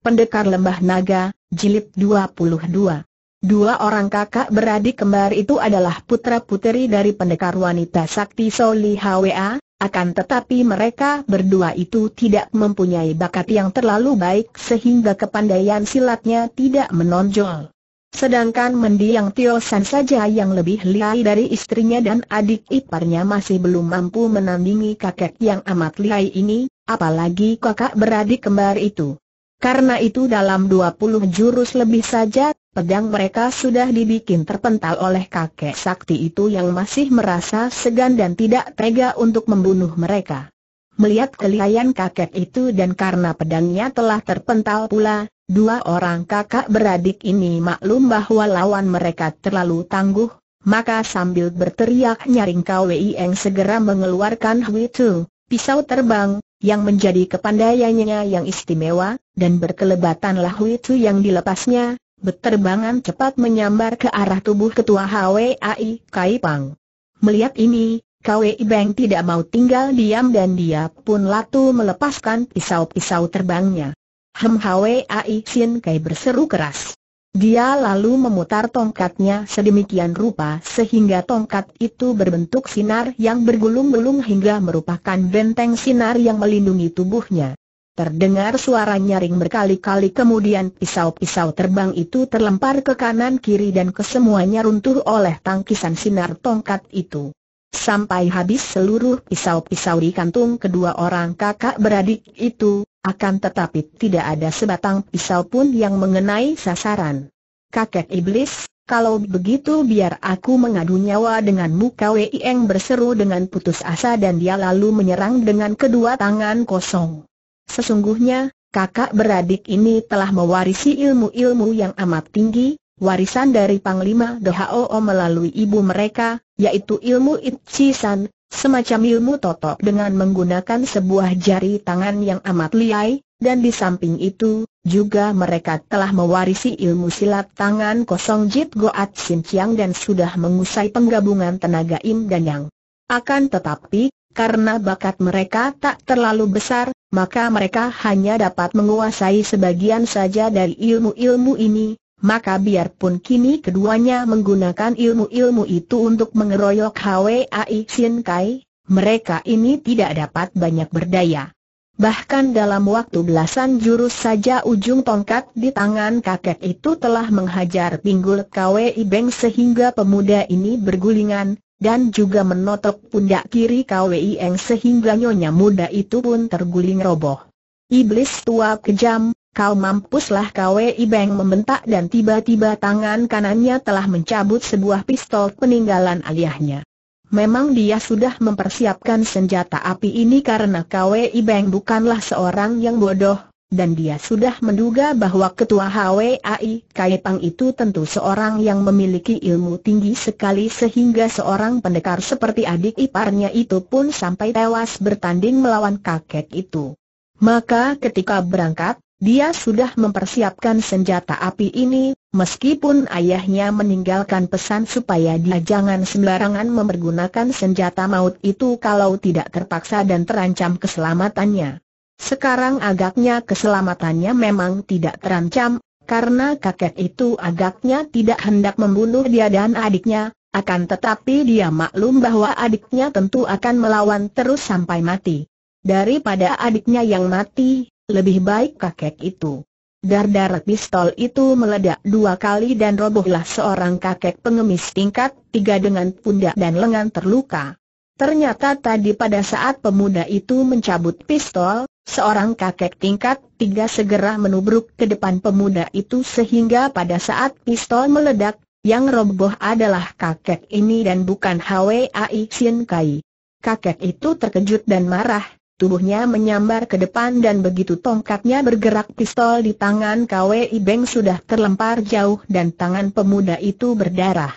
Pendekar Lembah Naga, Jilid 22. Dua orang kakak beradik kembar itu adalah putra-puteri dari pendekar wanita sakti Soli Hwa, akan tetapi mereka berdua itu tidak mempunyai bakat yang terlalu baik sehingga kepandaian silatnya tidak menonjol. Sedangkan mendiang Tio San saja yang lebih lihai dari istrinya dan adik iparnya masih belum mampu menandingi kakek yang amat lihai ini, apalagi kakak beradik kembar itu. Karena itu dalam 20 jurus lebih saja, pedang mereka sudah dibikin terpental oleh kakek sakti itu yang masih merasa segan dan tidak tega untuk membunuh mereka. Melihat kelihayan kakek itu dan karena pedangnya telah terpental pula, dua orang kakak beradik ini maklum bahwa lawan mereka terlalu tangguh, maka sambil berteriak nyaring yang segera mengeluarkan Hui Tu, pisau terbang, yang menjadi kepandaiannya yang istimewa, dan berkelebatanlah Huitu yang dilepasnya, beterbangan cepat menyambar ke arah tubuh ketua HWAI Kai Pang. Melihat ini, Kwei Beng tidak mau tinggal diam dan dia pun latu melepaskan pisau-pisau terbangnya. Hem Hwai Xin Kai berseru keras. Dia lalu memutar tongkatnya sedemikian rupa sehingga tongkat itu berbentuk sinar yang bergulung-gulung hingga merupakan benteng sinar yang melindungi tubuhnya. Terdengar suara nyaring berkali-kali kemudian pisau-pisau terbang itu terlempar ke kanan kiri dan kesemuanya runtuh oleh tangkisan sinar tongkat itu. Sampai habis seluruh pisau-pisau di kantung kedua orang kakak beradik itu, akan tetapi tidak ada sebatang pisau pun yang mengenai sasaran. Kakek iblis, kalau begitu biar aku mengadu nyawa denganmu Wei Eng berseru dengan putus asa dan dia lalu menyerang dengan kedua tangan kosong. Sesungguhnya, kakak beradik ini telah mewarisi ilmu-ilmu yang amat tinggi, warisan dari Panglima DHOO melalui ibu mereka, yaitu ilmu Itchisan, semacam ilmu totok dengan menggunakan sebuah jari tangan yang amat liai, dan di samping itu, juga mereka telah mewarisi ilmu silat tangan kosong Jit Goat Sin Chiang dan sudah mengusai penggabungan tenaga Im dan Yang. Akan tetapi, karena bakat mereka tak terlalu besar, maka mereka hanya dapat menguasai sebagian saja dari ilmu-ilmu ini, maka biarpun kini keduanya menggunakan ilmu-ilmu itu untuk mengeroyok Hwai Sin Kai, mereka ini tidak dapat banyak berdaya. Bahkan dalam waktu belasan jurus saja ujung tongkat di tangan kakek itu telah menghajar pinggul Kwi Beng sehingga pemuda ini bergulingan, dan juga menotok pundak kiri kwi Eng sehingga nyonya muda itu pun terguling roboh. Iblis tua kejam, kau mampuslah kwi Beng membentak dan tiba-tiba tangan kanannya telah mencabut sebuah pistol peninggalan ayahnya. Memang dia sudah mempersiapkan senjata api ini karena kwi Beng bukanlah seorang yang bodoh, dan dia sudah menduga bahwa ketua HWAI Kai Pang itu tentu seorang yang memiliki ilmu tinggi sekali sehingga seorang pendekar seperti adik iparnya itu pun sampai tewas bertanding melawan kakek itu. Maka ketika berangkat, dia sudah mempersiapkan senjata api ini, meskipun ayahnya meninggalkan pesan supaya dia jangan sembarangan mempergunakan senjata maut itu kalau tidak terpaksa dan terancam keselamatannya. Sekarang agaknya keselamatannya memang tidak terancam, karena kakek itu agaknya tidak hendak membunuh dia dan adiknya, akan tetapi dia maklum bahwa adiknya tentu akan melawan terus sampai mati. Daripada adiknya yang mati, lebih baik kakek itu. Dar-darat pistol itu meledak dua kali dan robohlah seorang kakek pengemis tingkat tiga dengan pundak dan lengan terluka. Ternyata tadi pada saat pemuda itu mencabut pistol, Seorang kakek tingkat tiga segera menubruk ke depan pemuda itu sehingga pada saat pistol meledak, yang roboh adalah kakek ini dan bukan Hwai xin Kai. Kakek itu terkejut dan marah, tubuhnya menyambar ke depan dan begitu tongkatnya bergerak pistol di tangan Kwei Beng sudah terlempar jauh dan tangan pemuda itu berdarah.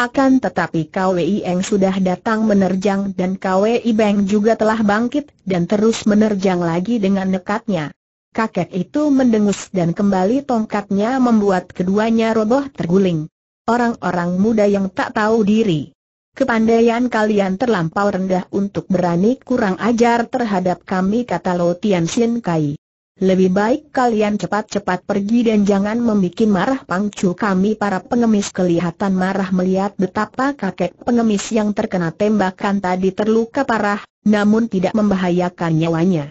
Akan tetapi Kwei Eng sudah datang menerjang dan Kwei Beng juga telah bangkit dan terus menerjang lagi dengan nekatnya. Kakek itu mendengus dan kembali tongkatnya membuat keduanya roboh terguling. Orang-orang muda yang tak tahu diri. Kepandaian kalian terlampau rendah untuk berani kurang ajar terhadap kami kata Lo Tian Kai. Lebih baik kalian cepat-cepat pergi dan jangan membuat marah pangcu kami para pengemis kelihatan marah melihat betapa kakek pengemis yang terkena tembakan tadi terluka parah, namun tidak membahayakan nyawanya.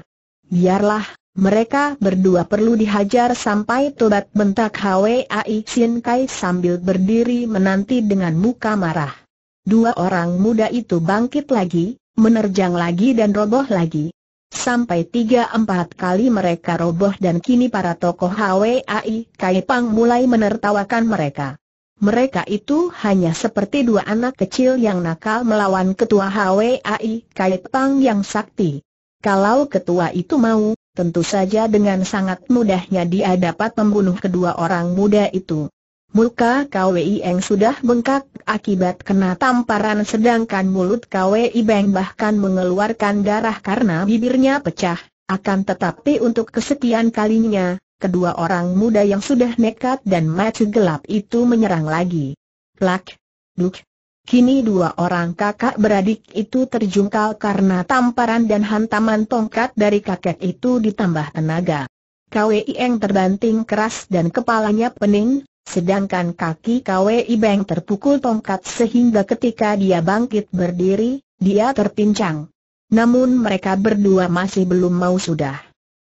Biarlah, mereka berdua perlu dihajar sampai tobat bentak Hwai Sin Kai sambil berdiri menanti dengan muka marah. Dua orang muda itu bangkit lagi, menerjang lagi dan roboh lagi, Sampai tiga empat kali mereka roboh dan kini para tokoh HWAI Kaipang mulai menertawakan mereka. Mereka itu hanya seperti dua anak kecil yang nakal melawan ketua HWAI Kaipang yang sakti. Kalau ketua itu mau, tentu saja dengan sangat mudahnya dia dapat membunuh kedua orang muda itu. Muka KWI Eng sudah bengkak akibat kena tamparan sedangkan mulut KWI Beng bahkan mengeluarkan darah karena bibirnya pecah. Akan tetapi untuk kesekian kalinya, kedua orang muda yang sudah nekat dan maju gelap itu menyerang lagi. Plak, duk. Kini dua orang kakak beradik itu terjungkal karena tamparan dan hantaman tongkat dari kakek itu ditambah tenaga. KWI Eng terbanting keras dan kepalanya pening, Sedangkan kaki Kwei Beng terpukul tongkat sehingga ketika dia bangkit berdiri, dia terpincang. Namun mereka berdua masih belum mau sudah.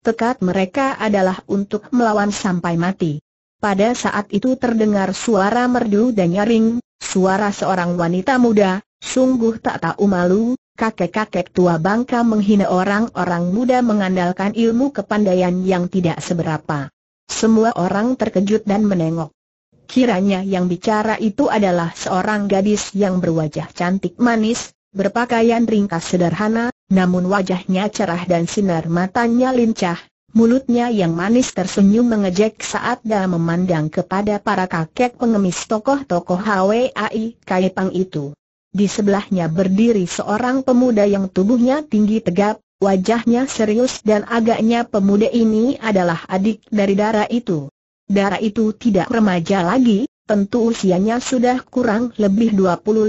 Tekad mereka adalah untuk melawan sampai mati. Pada saat itu terdengar suara merdu dan nyaring, suara seorang wanita muda, sungguh tak tahu malu, kakek-kakek tua bangka menghina orang-orang muda mengandalkan ilmu kepandaian yang tidak seberapa. Semua orang terkejut dan menengok. Kiranya yang bicara itu adalah seorang gadis yang berwajah cantik manis, berpakaian ringkas sederhana, namun wajahnya cerah dan sinar matanya lincah, mulutnya yang manis tersenyum mengejek saat dia memandang kepada para kakek pengemis tokoh-tokoh HWAI Kaipang itu. Di sebelahnya berdiri seorang pemuda yang tubuhnya tinggi tegap, wajahnya serius dan agaknya pemuda ini adalah adik dari darah itu darah itu tidak remaja lagi, tentu usianya sudah kurang lebih 25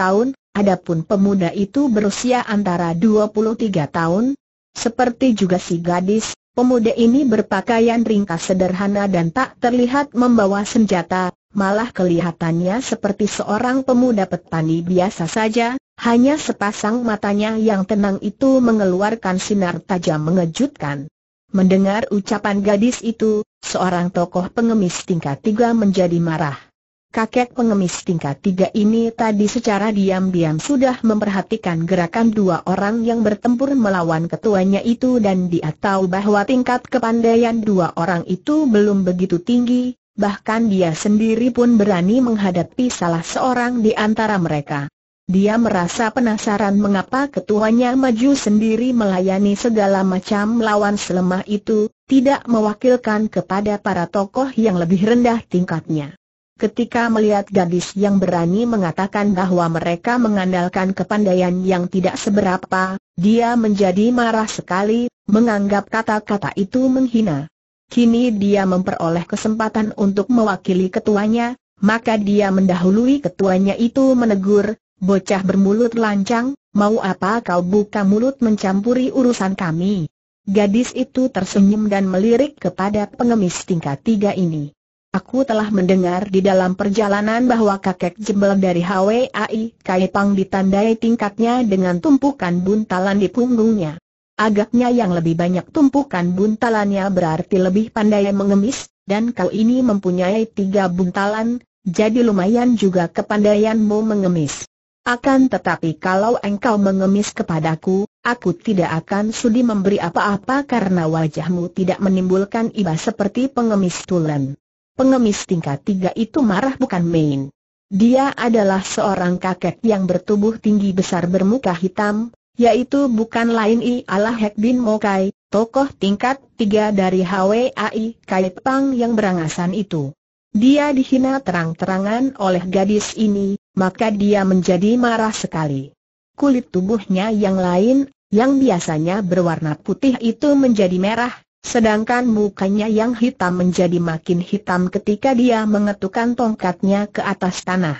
tahun, adapun pemuda itu berusia antara 23 tahun. Seperti juga si gadis, pemuda ini berpakaian ringkas sederhana dan tak terlihat membawa senjata, malah kelihatannya seperti seorang pemuda petani biasa saja, hanya sepasang matanya yang tenang itu mengeluarkan sinar tajam mengejutkan. Mendengar ucapan gadis itu, seorang tokoh pengemis tingkat tiga menjadi marah. Kakek pengemis tingkat tiga ini tadi secara diam-diam sudah memperhatikan gerakan dua orang yang bertempur melawan ketuanya itu dan dia tahu bahwa tingkat kepandaian dua orang itu belum begitu tinggi, bahkan dia sendiri pun berani menghadapi salah seorang di antara mereka. Dia merasa penasaran mengapa ketuanya maju sendiri melayani segala macam lawan selemah itu, tidak mewakilkan kepada para tokoh yang lebih rendah tingkatnya. Ketika melihat gadis yang berani mengatakan bahwa mereka mengandalkan kepandaian yang tidak seberapa, dia menjadi marah sekali, menganggap kata-kata itu menghina. Kini dia memperoleh kesempatan untuk mewakili ketuanya, maka dia mendahului ketuanya itu menegur, bocah bermulut lancang, mau apa kau buka mulut mencampuri urusan kami? Gadis itu tersenyum dan melirik kepada pengemis tingkat tiga ini. Aku telah mendengar di dalam perjalanan bahwa kakek jembel dari HWAI Kaipang ditandai tingkatnya dengan tumpukan buntalan di punggungnya. Agaknya yang lebih banyak tumpukan buntalannya berarti lebih pandai mengemis, dan kau ini mempunyai tiga buntalan, jadi lumayan juga kepandaianmu mengemis. Akan tetapi kalau engkau mengemis kepadaku, aku tidak akan sudi memberi apa-apa karena wajahmu tidak menimbulkan iba seperti pengemis tulen. Pengemis tingkat tiga itu marah bukan main. Dia adalah seorang kakek yang bertubuh tinggi besar bermuka hitam, yaitu bukan lain I Allah Hek Bin Mokai, tokoh tingkat tiga dari HWAI Pang yang berangasan itu. Dia dihina terang-terangan oleh gadis ini, maka dia menjadi marah sekali. Kulit tubuhnya yang lain, yang biasanya berwarna putih itu menjadi merah, sedangkan mukanya yang hitam menjadi makin hitam ketika dia mengetukkan tongkatnya ke atas tanah.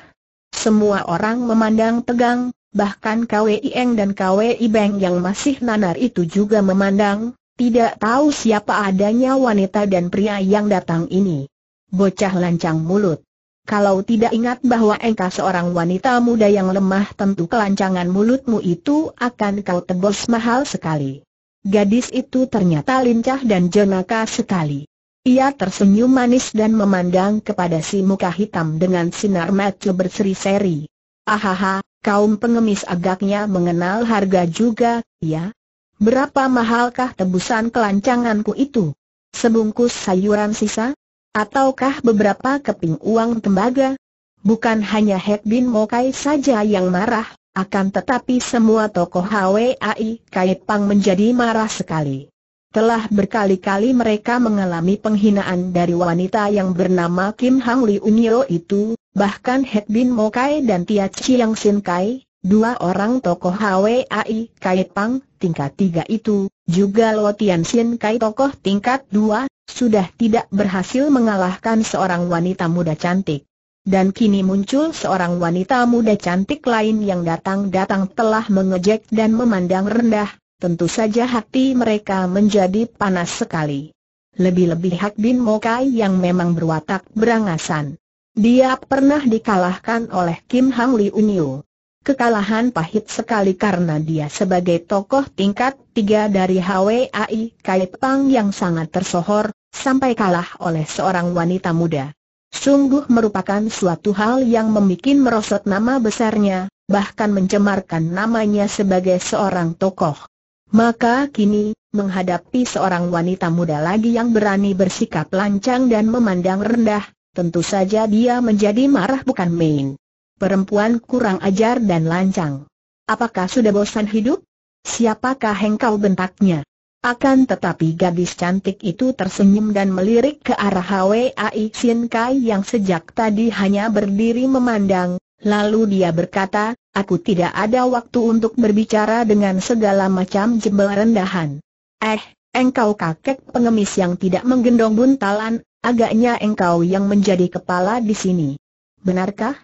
Semua orang memandang tegang, bahkan KWI Eng dan KWI Beng yang masih nanar itu juga memandang, tidak tahu siapa adanya wanita dan pria yang datang ini. Bocah lancang mulut. Kalau tidak ingat bahwa engkau seorang wanita muda yang lemah tentu kelancangan mulutmu itu akan kau tebus mahal sekali. Gadis itu ternyata lincah dan jenaka sekali. Ia tersenyum manis dan memandang kepada si muka hitam dengan sinar mata berseri-seri. Ahaha, kaum pengemis agaknya mengenal harga juga, ya? Berapa mahalkah tebusan kelancanganku itu? Sebungkus sayuran sisa? Ataukah beberapa keping uang tembaga? Bukan hanya Hek Bin Mokai saja yang marah, akan tetapi semua tokoh HWAI Kait Pang menjadi marah sekali. Telah berkali-kali mereka mengalami penghinaan dari wanita yang bernama Kim Hang Li Unyo itu, bahkan Hek Bin Mokai dan Tia Chiang Sin Kai, dua orang tokoh HWAI Kait Pang, tingkat tiga itu, juga Lo Tian Xin Kai tokoh tingkat dua, sudah tidak berhasil mengalahkan seorang wanita muda cantik. Dan kini muncul seorang wanita muda cantik lain yang datang-datang telah mengejek dan memandang rendah, tentu saja hati mereka menjadi panas sekali. Lebih-lebih Hak Bin Mokai yang memang berwatak berangasan. Dia pernah dikalahkan oleh Kim Hang Li Unyu. Kekalahan pahit sekali karena dia sebagai tokoh tingkat tiga dari HWAI Kaipang yang sangat tersohor, sampai kalah oleh seorang wanita muda. Sungguh merupakan suatu hal yang membuat merosot nama besarnya, bahkan mencemarkan namanya sebagai seorang tokoh. Maka kini, menghadapi seorang wanita muda lagi yang berani bersikap lancang dan memandang rendah, tentu saja dia menjadi marah bukan main. Perempuan kurang ajar dan lancang. Apakah sudah bosan hidup? Siapakah engkau bentaknya? Akan tetapi gadis cantik itu tersenyum dan melirik ke arah Hwai Sin Kai yang sejak tadi hanya berdiri memandang, lalu dia berkata, aku tidak ada waktu untuk berbicara dengan segala macam jembel rendahan. Eh, engkau kakek pengemis yang tidak menggendong buntalan, agaknya engkau yang menjadi kepala di sini. Benarkah?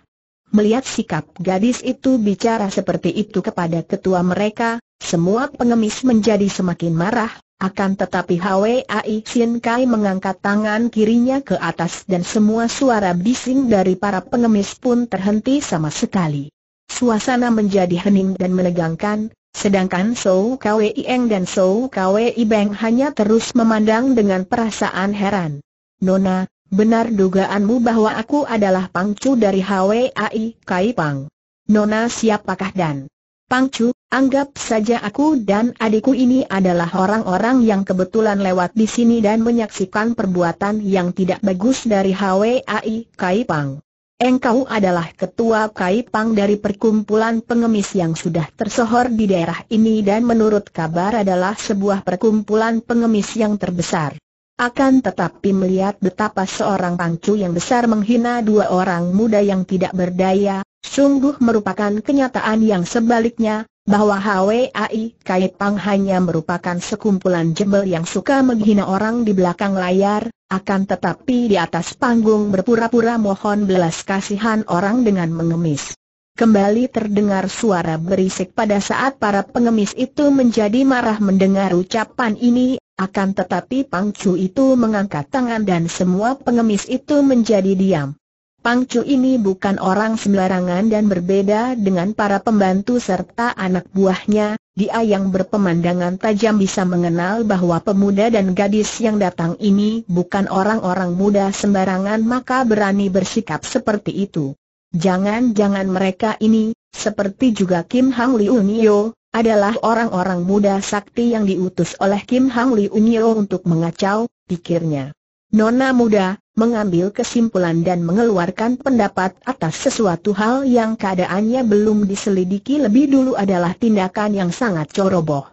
Melihat sikap gadis itu bicara seperti itu kepada ketua mereka, semua pengemis menjadi semakin marah, akan tetapi Hwai Sin Kai mengangkat tangan kirinya ke atas dan semua suara bising dari para pengemis pun terhenti sama sekali. Suasana menjadi hening dan menegangkan, sedangkan Sou Kwei Eng dan Sou Kwei Beng hanya terus memandang dengan perasaan heran. Nona, Benar dugaanmu bahwa aku adalah Pangcu dari HWAI Kai Pang. Nona siapakah dan? Pangcu, anggap saja aku dan adikku ini adalah orang-orang yang kebetulan lewat di sini dan menyaksikan perbuatan yang tidak bagus dari HWAI Kai Pang. Engkau adalah ketua Kai Pang dari perkumpulan pengemis yang sudah tersohor di daerah ini dan menurut kabar adalah sebuah perkumpulan pengemis yang terbesar. Akan tetapi melihat betapa seorang pangcu yang besar menghina dua orang muda yang tidak berdaya, sungguh merupakan kenyataan yang sebaliknya, bahwa HWAI Kait Pang hanya merupakan sekumpulan jebel yang suka menghina orang di belakang layar, akan tetapi di atas panggung berpura-pura mohon belas kasihan orang dengan mengemis. Kembali terdengar suara berisik pada saat para pengemis itu menjadi marah mendengar ucapan ini, akan tetapi Pang Chu itu mengangkat tangan dan semua pengemis itu menjadi diam. Pang Chu ini bukan orang sembarangan dan berbeda dengan para pembantu serta anak buahnya, dia yang berpemandangan tajam bisa mengenal bahwa pemuda dan gadis yang datang ini bukan orang-orang muda sembarangan maka berani bersikap seperti itu. Jangan-jangan mereka ini, seperti juga Kim Hang Liu Nio, adalah orang-orang muda sakti yang diutus oleh Kim Hang Lee Unyo untuk mengacau, pikirnya. Nona muda, mengambil kesimpulan dan mengeluarkan pendapat atas sesuatu hal yang keadaannya belum diselidiki lebih dulu adalah tindakan yang sangat coroboh.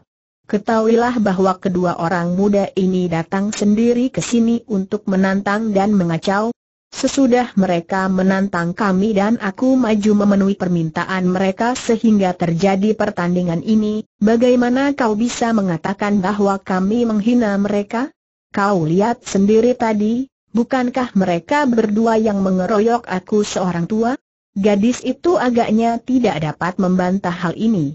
Ketahuilah bahwa kedua orang muda ini datang sendiri ke sini untuk menantang dan mengacau, Sesudah mereka menantang kami dan aku maju memenuhi permintaan mereka sehingga terjadi pertandingan ini, bagaimana kau bisa mengatakan bahwa kami menghina mereka? Kau lihat sendiri tadi, bukankah mereka berdua yang mengeroyok aku seorang tua? Gadis itu agaknya tidak dapat membantah hal ini.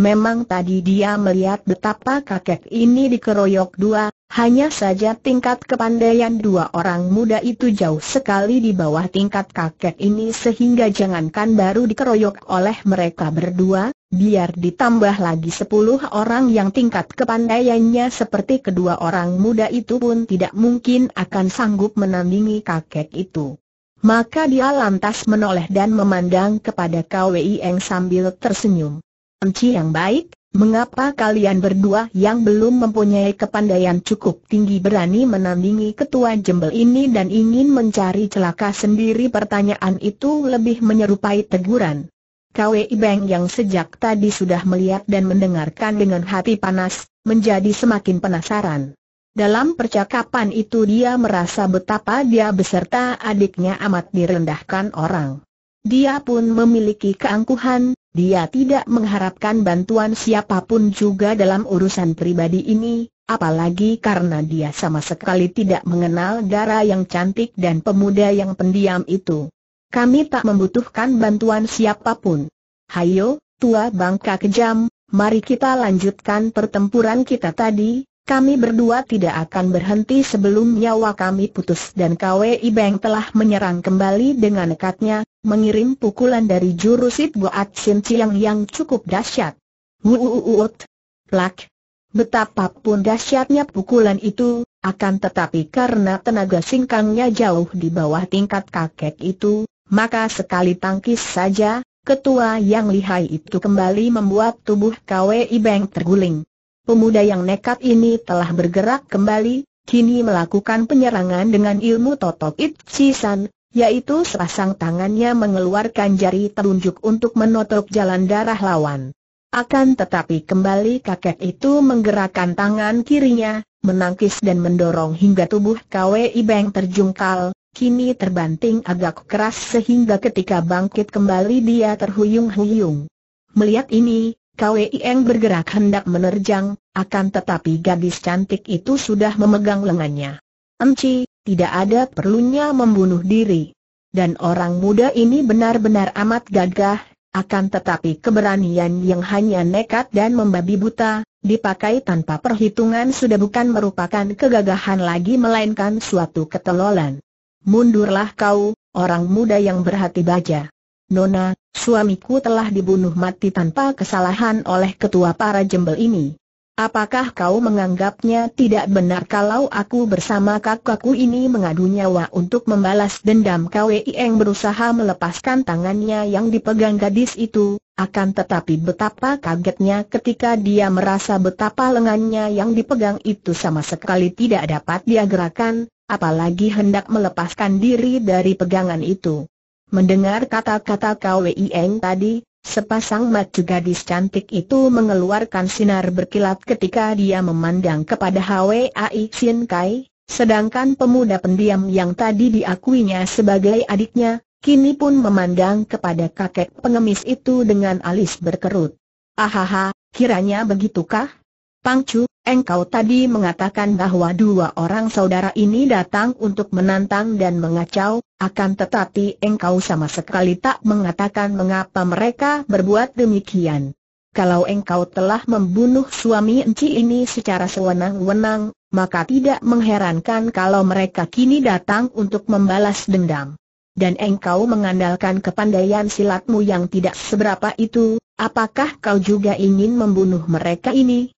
Memang tadi dia melihat betapa kakek ini dikeroyok dua, hanya saja tingkat kepandaian dua orang muda itu jauh sekali di bawah tingkat kakek ini sehingga jangankan baru dikeroyok oleh mereka berdua, biar ditambah lagi sepuluh orang yang tingkat kepandaiannya seperti kedua orang muda itu pun tidak mungkin akan sanggup menandingi kakek itu. Maka dia lantas menoleh dan memandang kepada kwi Eng sambil tersenyum. Enci yang baik, Mengapa kalian berdua yang belum mempunyai kepandaian cukup tinggi berani menandingi ketua jembel ini dan ingin mencari celaka sendiri? Pertanyaan itu lebih menyerupai teguran. Kwei Beng yang sejak tadi sudah melihat dan mendengarkan dengan hati panas, menjadi semakin penasaran. Dalam percakapan itu dia merasa betapa dia beserta adiknya amat direndahkan orang. Dia pun memiliki keangkuhan, dia tidak mengharapkan bantuan siapapun juga dalam urusan pribadi ini, apalagi karena dia sama sekali tidak mengenal dara yang cantik dan pemuda yang pendiam itu. Kami tak membutuhkan bantuan siapapun. Hayo, tua bangka kejam, mari kita lanjutkan pertempuran kita tadi, kami berdua tidak akan berhenti sebelum nyawa kami putus dan KWI Beng telah menyerang kembali dengan nekatnya, mengirim pukulan dari jurusit buat Sin Chiang yang cukup dahsyat. Wuuuut! Plak! Betapapun dahsyatnya pukulan itu, akan tetapi karena tenaga singkangnya jauh di bawah tingkat kakek itu, maka sekali tangkis saja, ketua yang lihai itu kembali membuat tubuh KWI Beng terguling pemuda yang nekat ini telah bergerak kembali, kini melakukan penyerangan dengan ilmu totok chisan, yaitu sepasang tangannya mengeluarkan jari telunjuk untuk menotok jalan darah lawan. Akan tetapi kembali kakek itu menggerakkan tangan kirinya, menangkis dan mendorong hingga tubuh KWI Beng terjungkal, kini terbanting agak keras sehingga ketika bangkit kembali dia terhuyung-huyung. Melihat ini, Kweieng bergerak hendak menerjang, akan tetapi gadis cantik itu sudah memegang lengannya. Emci, tidak ada perlunya membunuh diri. Dan orang muda ini benar-benar amat gagah, akan tetapi keberanian yang hanya nekat dan membabi buta, dipakai tanpa perhitungan sudah bukan merupakan kegagahan lagi melainkan suatu ketelolan. Mundurlah kau, orang muda yang berhati baja. Nona, Suamiku telah dibunuh mati tanpa kesalahan oleh ketua para jembel ini. Apakah kau menganggapnya tidak benar kalau aku bersama kakakku ini mengadu nyawa untuk membalas dendam yang berusaha melepaskan tangannya yang dipegang gadis itu, akan tetapi betapa kagetnya ketika dia merasa betapa lengannya yang dipegang itu sama sekali tidak dapat dia gerakan, apalagi hendak melepaskan diri dari pegangan itu. Mendengar kata-kata KWIN tadi, sepasang mata gadis cantik itu mengeluarkan sinar berkilat ketika dia memandang kepada Hwai Xin Kai, sedangkan pemuda pendiam yang tadi diakuinya sebagai adiknya, kini pun memandang kepada kakek pengemis itu dengan alis berkerut. Ahaha, kiranya begitukah? Pangcu, Engkau tadi mengatakan bahwa dua orang saudara ini datang untuk menantang dan mengacau, akan tetapi engkau sama sekali tak mengatakan mengapa mereka berbuat demikian. Kalau engkau telah membunuh suami enci ini secara sewenang-wenang, maka tidak mengherankan kalau mereka kini datang untuk membalas dendam. Dan engkau mengandalkan kepandaian silatmu yang tidak seberapa itu, apakah kau juga ingin membunuh mereka ini?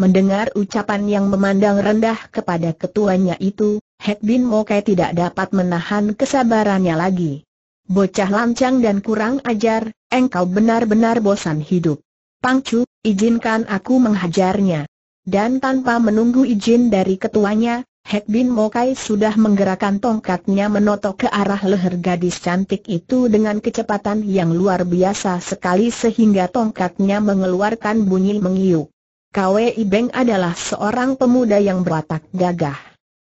Mendengar ucapan yang memandang rendah kepada ketuanya itu, Hek Bin Mokai tidak dapat menahan kesabarannya lagi. Bocah lancang dan kurang ajar, engkau benar-benar bosan hidup. Pangcu, izinkan aku menghajarnya. Dan tanpa menunggu izin dari ketuanya, Hek Bin Mokai sudah menggerakkan tongkatnya menotok ke arah leher gadis cantik itu dengan kecepatan yang luar biasa sekali sehingga tongkatnya mengeluarkan bunyi mengiuk. Kwe Ibeng adalah seorang pemuda yang berwatak gagah.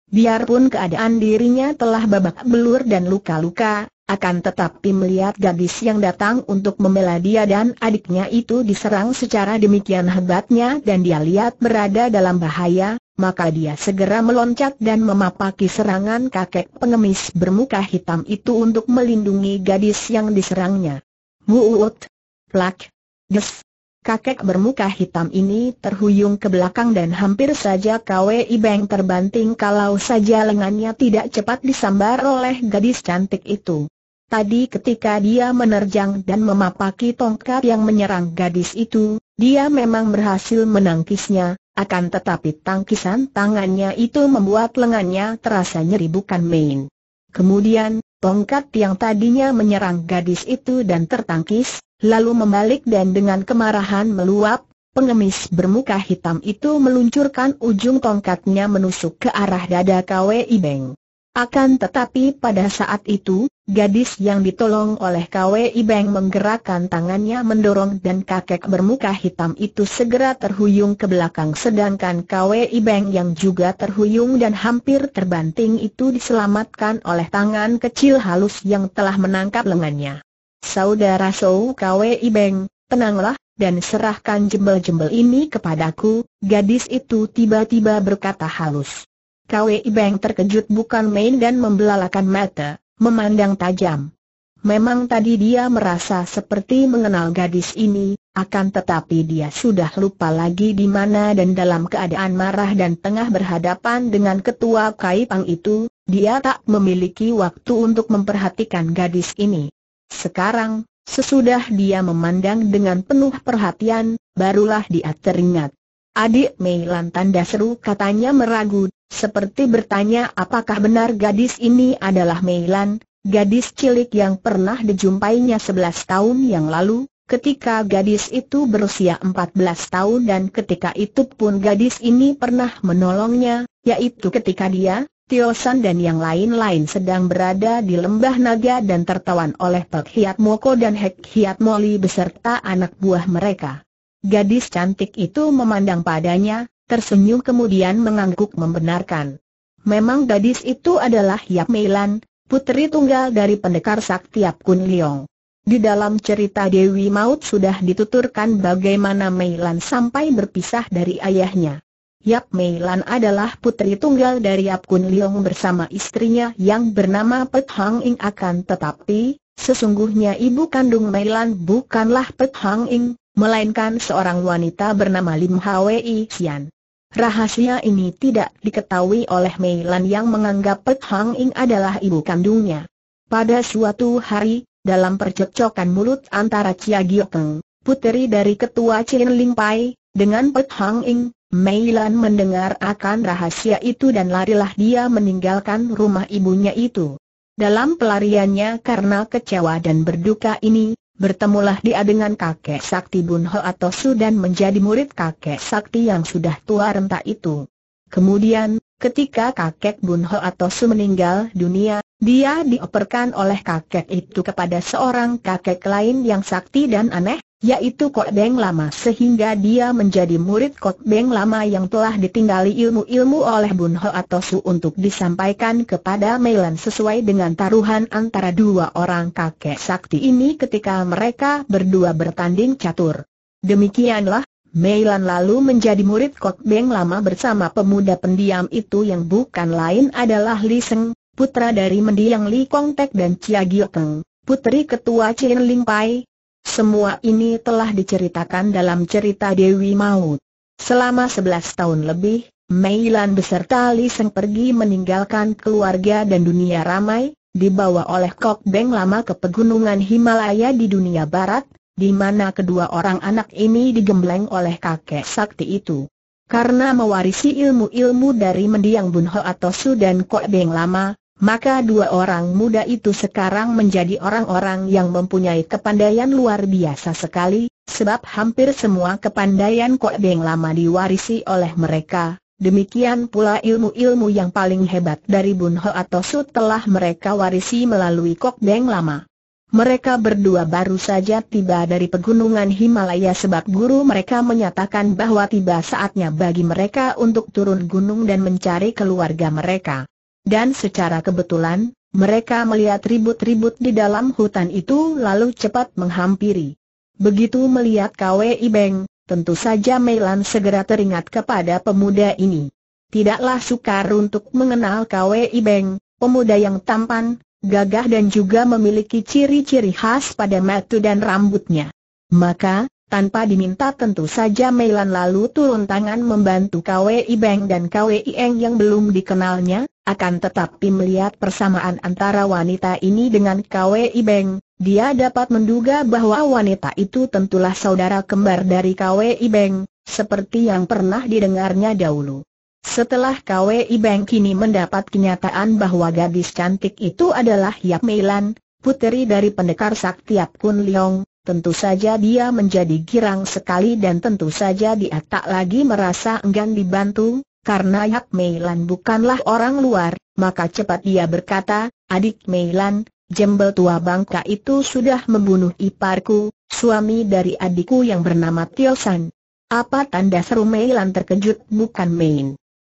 Biarpun keadaan dirinya telah babak belur dan luka-luka, akan tetapi melihat gadis yang datang untuk membela dia dan adiknya itu diserang secara demikian hebatnya dan dia lihat berada dalam bahaya, maka dia segera meloncat dan memapaki serangan kakek pengemis bermuka hitam itu untuk melindungi gadis yang diserangnya. Muut! Plak! Des! Kakek bermuka hitam ini terhuyung ke belakang dan hampir saja Kwe Ibeng terbanting kalau saja lengannya tidak cepat disambar oleh gadis cantik itu. Tadi ketika dia menerjang dan memapaki tongkat yang menyerang gadis itu, dia memang berhasil menangkisnya, akan tetapi tangkisan tangannya itu membuat lengannya terasa nyeri bukan main. Kemudian, tongkat yang tadinya menyerang gadis itu dan tertangkis, lalu membalik dan dengan kemarahan meluap, pengemis bermuka hitam itu meluncurkan ujung tongkatnya menusuk ke arah dada Kwe Ibeng. Akan tetapi pada saat itu, gadis yang ditolong oleh Kwe Ibeng menggerakkan tangannya mendorong dan kakek bermuka hitam itu segera terhuyung ke belakang sedangkan Kwe Ibeng yang juga terhuyung dan hampir terbanting itu diselamatkan oleh tangan kecil halus yang telah menangkap lengannya. Saudara Sou Kwi Beng, tenanglah, dan serahkan jembel-jembel ini kepadaku, gadis itu tiba-tiba berkata halus. Kwi Beng terkejut bukan main dan membelalakan mata, memandang tajam. Memang tadi dia merasa seperti mengenal gadis ini, akan tetapi dia sudah lupa lagi di mana dan dalam keadaan marah dan tengah berhadapan dengan ketua Kaipang itu, dia tak memiliki waktu untuk memperhatikan gadis ini. Sekarang, sesudah dia memandang dengan penuh perhatian, barulah dia teringat. Adik Mei Lantan seru katanya meragu, seperti bertanya apakah benar gadis ini adalah Mei Lan, gadis cilik yang pernah dijumpainya 11 tahun yang lalu, ketika gadis itu berusia 14 tahun dan ketika itu pun gadis ini pernah menolongnya, yaitu ketika dia, Tio San dan yang lain-lain sedang berada di lembah naga dan tertawan oleh Pek Hiat Moko dan Hek Hiat Moli beserta anak buah mereka. Gadis cantik itu memandang padanya, tersenyum kemudian mengangguk membenarkan. Memang gadis itu adalah Yap Meilan, putri tunggal dari pendekar sakti Yap Kun Liong. Di dalam cerita Dewi Maut sudah dituturkan bagaimana Meilan sampai berpisah dari ayahnya. Yap Mei Lan adalah putri tunggal dari Yap Kun Leong bersama istrinya yang bernama Pet Hang Ing akan tetapi, sesungguhnya ibu kandung Mei Lan bukanlah Pet Hang Ing, melainkan seorang wanita bernama Lim Hwi Xian. Rahasia ini tidak diketahui oleh Mei Lan yang menganggap Pet Hang Ing adalah ibu kandungnya. Pada suatu hari, dalam percekcokan mulut antara Chia Giokeng, puteri dari ketua Chin Ling Pai, dengan Pet Hang Ing, Mei mendengar akan rahasia itu dan larilah dia meninggalkan rumah ibunya itu. Dalam pelariannya karena kecewa dan berduka ini, bertemulah dia dengan kakek sakti Bun Ho atau Su dan menjadi murid kakek sakti yang sudah tua renta itu. Kemudian, ketika kakek Bun Ho atau Su meninggal dunia, dia dioperkan oleh kakek itu kepada seorang kakek lain yang sakti dan aneh, yaitu Kok Beng Lama sehingga dia menjadi murid Kok Beng Lama yang telah ditinggali ilmu-ilmu oleh Bun Ho atau Su untuk disampaikan kepada Melan sesuai dengan taruhan antara dua orang kakek sakti ini ketika mereka berdua bertanding catur. Demikianlah, Meilan lalu menjadi murid Kok Beng lama bersama pemuda pendiam itu yang bukan lain adalah Li Seng, putra dari mendiang Li Kong Tek dan Chia Gioteng, putri ketua Chin Ling Pai. Semua ini telah diceritakan dalam cerita Dewi Maut. Selama 11 tahun lebih, Mei Lan beserta Li Seng pergi meninggalkan keluarga dan dunia ramai, dibawa oleh Kok Beng lama ke pegunungan Himalaya di dunia barat, di mana kedua orang anak ini digembleng oleh kakek sakti itu. Karena mewarisi ilmu-ilmu dari mendiang Bun Ho atau Su dan Kok Beng lama, maka dua orang muda itu sekarang menjadi orang-orang yang mempunyai kepandaian luar biasa sekali, sebab hampir semua kepandaian Kok Beng lama diwarisi oleh mereka, demikian pula ilmu-ilmu yang paling hebat dari Bun Ho atau Su telah mereka warisi melalui Kok Beng lama. Mereka berdua baru saja tiba dari pegunungan Himalaya sebab guru mereka menyatakan bahwa tiba saatnya bagi mereka untuk turun gunung dan mencari keluarga mereka. Dan secara kebetulan, mereka melihat ribut-ribut di dalam hutan itu lalu cepat menghampiri. Begitu melihat Kwe Beng, tentu saja Meilan segera teringat kepada pemuda ini. Tidaklah sukar untuk mengenal Kwe Beng, pemuda yang tampan, gagah dan juga memiliki ciri-ciri khas pada mata dan rambutnya. Maka, tanpa diminta tentu saja Meilan lalu turun tangan membantu Kwe Beng dan Kwe Eng yang belum dikenalnya, akan tetapi melihat persamaan antara wanita ini dengan Kwe Ibeng, dia dapat menduga bahwa wanita itu tentulah saudara kembar dari Kwe Ibeng, seperti yang pernah didengarnya dahulu. Setelah Kwe Ibeng kini mendapat kenyataan bahwa gadis cantik itu adalah Yap Meilan, puteri dari pendekar Yap Kun Leong, tentu saja dia menjadi girang sekali dan tentu saja dia tak lagi merasa enggan dibantu, karena Yak Meilan bukanlah orang luar, maka cepat dia berkata, adik Meilan, jembel tua bangka itu sudah membunuh iparku, suami dari adikku yang bernama Tio San. Apa tanda seru Meilan terkejut bukan main.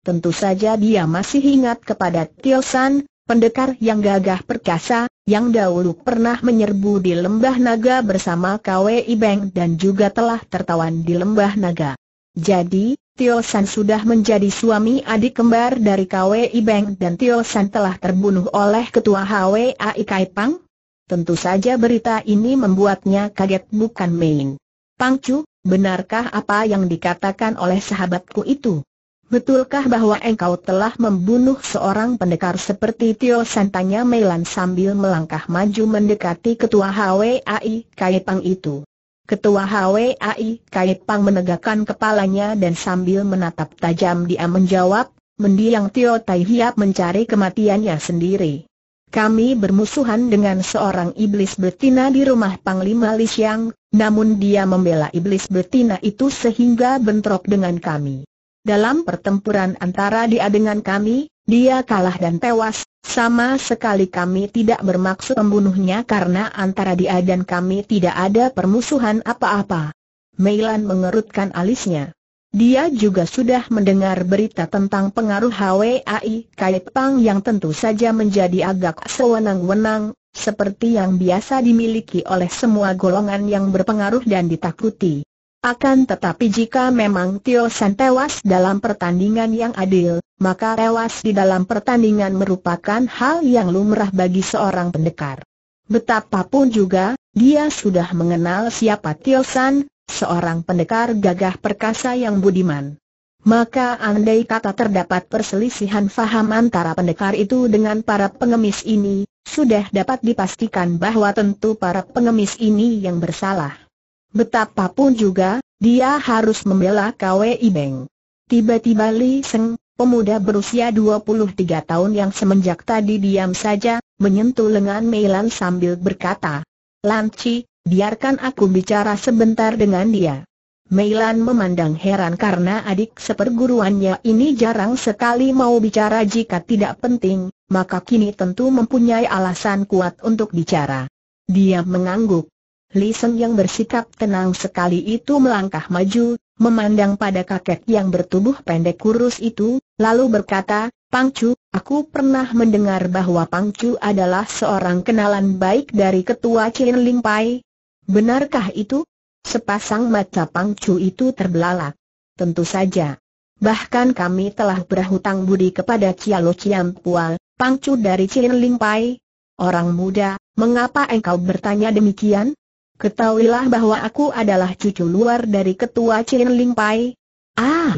Tentu saja dia masih ingat kepada Tio San, pendekar yang gagah perkasa, yang dahulu pernah menyerbu di lembah naga bersama Kwe Ibeng dan juga telah tertawan di lembah naga. Jadi, Tio San sudah menjadi suami adik kembar dari KWI Bank dan Tio San telah terbunuh oleh ketua HWAI Kai Pang? Tentu saja berita ini membuatnya kaget bukan main. Pangcu, benarkah apa yang dikatakan oleh sahabatku itu? Betulkah bahwa engkau telah membunuh seorang pendekar seperti Tio San tanya Melan sambil melangkah maju mendekati ketua HWAI Kai Pang itu? Ketua HWAI Kai Pang menegakkan kepalanya dan sambil menatap tajam dia menjawab, mendiang Tio Tai Hiap mencari kematiannya sendiri. Kami bermusuhan dengan seorang iblis betina di rumah Panglima Li Xiang, namun dia membela iblis betina itu sehingga bentrok dengan kami. Dalam pertempuran antara dia dengan kami, dia kalah dan tewas, sama sekali kami tidak bermaksud membunuhnya karena antara dia dan kami tidak ada permusuhan apa-apa. Meilan mengerutkan alisnya. Dia juga sudah mendengar berita tentang pengaruh HWAI Pang yang tentu saja menjadi agak sewenang-wenang, seperti yang biasa dimiliki oleh semua golongan yang berpengaruh dan ditakuti. Akan tetapi jika memang Tio San tewas dalam pertandingan yang adil, maka tewas di dalam pertandingan merupakan hal yang lumrah bagi seorang pendekar. Betapapun juga, dia sudah mengenal siapa Tio San, seorang pendekar gagah perkasa yang budiman. Maka andai kata terdapat perselisihan faham antara pendekar itu dengan para pengemis ini, sudah dapat dipastikan bahwa tentu para pengemis ini yang bersalah. Betapapun juga, dia harus membela Kwe Ibeng. Tiba-tiba Li Seng, pemuda berusia 23 tahun yang semenjak tadi diam saja, menyentuh lengan Mei Lan sambil berkata, Lan Lanci, biarkan aku bicara sebentar dengan dia. Mei Lan memandang heran karena adik seperguruannya ini jarang sekali mau bicara jika tidak penting, maka kini tentu mempunyai alasan kuat untuk bicara. Dia mengangguk. Lisen yang bersikap tenang sekali itu melangkah maju, memandang pada kakek yang bertubuh pendek kurus itu, lalu berkata, Pangcu, aku pernah mendengar bahwa Pangcu adalah seorang kenalan baik dari ketua Chin Ling Pai. Benarkah itu? Sepasang mata Pangcu itu terbelalak. Tentu saja. Bahkan kami telah berhutang budi kepada Cialo Ciam Pual, Pangcu dari Chin Ling Pai. Orang muda, mengapa engkau bertanya demikian? Ketahuilah bahwa aku adalah cucu luar dari ketua Chin Ling Pai. Ah,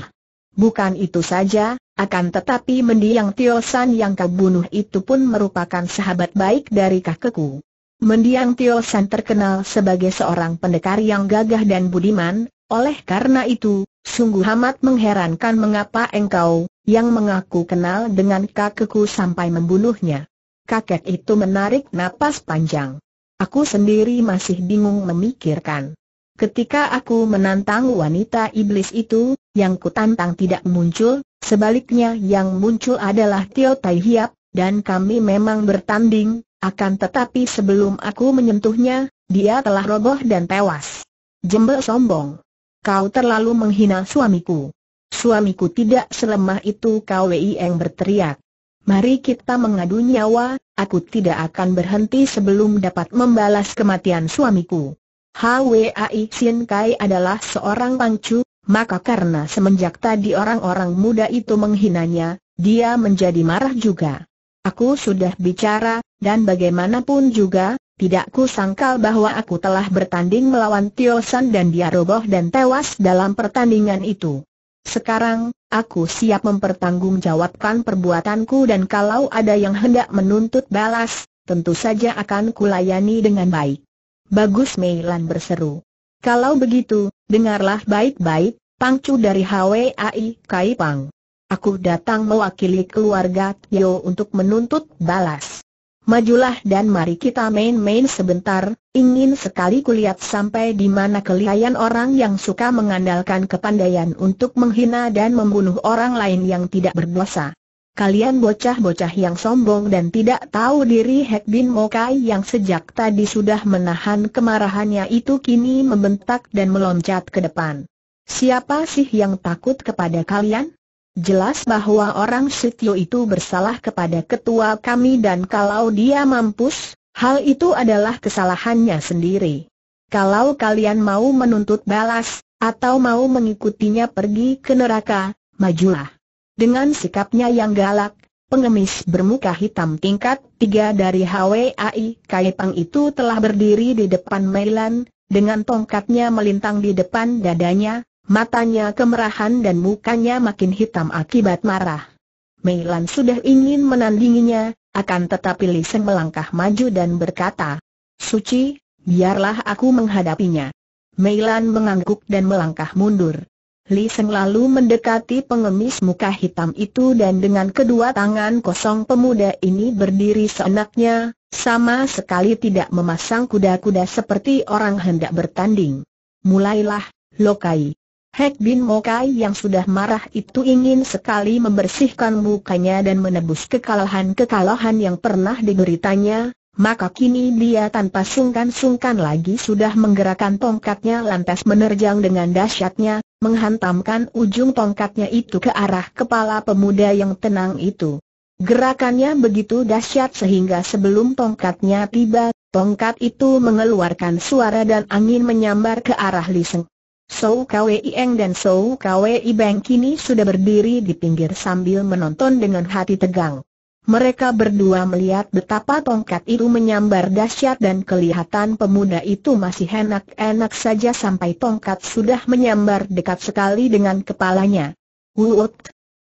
bukan itu saja, akan tetapi mendiang Tio San yang kau bunuh itu pun merupakan sahabat baik dari kakekku. Mendiang Tio San terkenal sebagai seorang pendekar yang gagah dan budiman, oleh karena itu, sungguh amat mengherankan mengapa engkau, yang mengaku kenal dengan kakekku sampai membunuhnya. Kakek itu menarik napas panjang. Aku sendiri masih bingung memikirkan. Ketika aku menantang wanita iblis itu, yang kutantang tidak muncul, sebaliknya yang muncul adalah Tio Tai Hiap, dan kami memang bertanding, akan tetapi sebelum aku menyentuhnya, dia telah roboh dan tewas. Jembel sombong. Kau terlalu menghina suamiku. Suamiku tidak selemah itu Wei yang berteriak. Mari kita mengadu nyawa, aku tidak akan berhenti sebelum dapat membalas kematian suamiku. Hwai Sin Kai adalah seorang pangcu, maka karena semenjak tadi orang-orang muda itu menghinanya, dia menjadi marah juga. Aku sudah bicara, dan bagaimanapun juga, tidak kusangkal bahwa aku telah bertanding melawan Tio dan dia roboh dan tewas dalam pertandingan itu. Sekarang, aku siap mempertanggungjawabkan perbuatanku dan kalau ada yang hendak menuntut balas, tentu saja akan kulayani dengan baik. Bagus Meilan berseru. Kalau begitu, dengarlah baik-baik, pangcu dari HWAI Kaipang. Aku datang mewakili keluarga Tio untuk menuntut balas. Majulah dan mari kita main-main sebentar, ingin sekali kulihat sampai di mana kelihayan orang yang suka mengandalkan kepandaian untuk menghina dan membunuh orang lain yang tidak berdosa. Kalian bocah-bocah yang sombong dan tidak tahu diri Hek Bin Mokai yang sejak tadi sudah menahan kemarahannya itu kini membentak dan meloncat ke depan. Siapa sih yang takut kepada kalian? Jelas bahwa orang Sitio itu bersalah kepada ketua kami dan kalau dia mampus, hal itu adalah kesalahannya sendiri. Kalau kalian mau menuntut balas, atau mau mengikutinya pergi ke neraka, majulah. Dengan sikapnya yang galak, pengemis bermuka hitam tingkat tiga dari HWAI Kaipang itu telah berdiri di depan Mailan, dengan tongkatnya melintang di depan dadanya, matanya kemerahan dan mukanya makin hitam akibat marah. Mei Lan sudah ingin menandinginya, akan tetapi Li Seng melangkah maju dan berkata, Suci, biarlah aku menghadapinya. Mei Lan mengangguk dan melangkah mundur. Li Seng lalu mendekati pengemis muka hitam itu dan dengan kedua tangan kosong pemuda ini berdiri seenaknya, sama sekali tidak memasang kuda-kuda seperti orang hendak bertanding. Mulailah, Lokai. Hek Bin Mokai yang sudah marah itu ingin sekali membersihkan mukanya dan menebus kekalahan-kekalahan yang pernah diberitanya, maka kini dia tanpa sungkan-sungkan lagi sudah menggerakkan tongkatnya lantas menerjang dengan dahsyatnya, menghantamkan ujung tongkatnya itu ke arah kepala pemuda yang tenang itu. Gerakannya begitu dahsyat sehingga sebelum tongkatnya tiba, tongkat itu mengeluarkan suara dan angin menyambar ke arah Liseng. Sou Kwei Eng dan Sou Kwei Beng kini sudah berdiri di pinggir sambil menonton dengan hati tegang. Mereka berdua melihat betapa tongkat itu menyambar dahsyat dan kelihatan pemuda itu masih enak-enak saja sampai tongkat sudah menyambar dekat sekali dengan kepalanya. Wuut!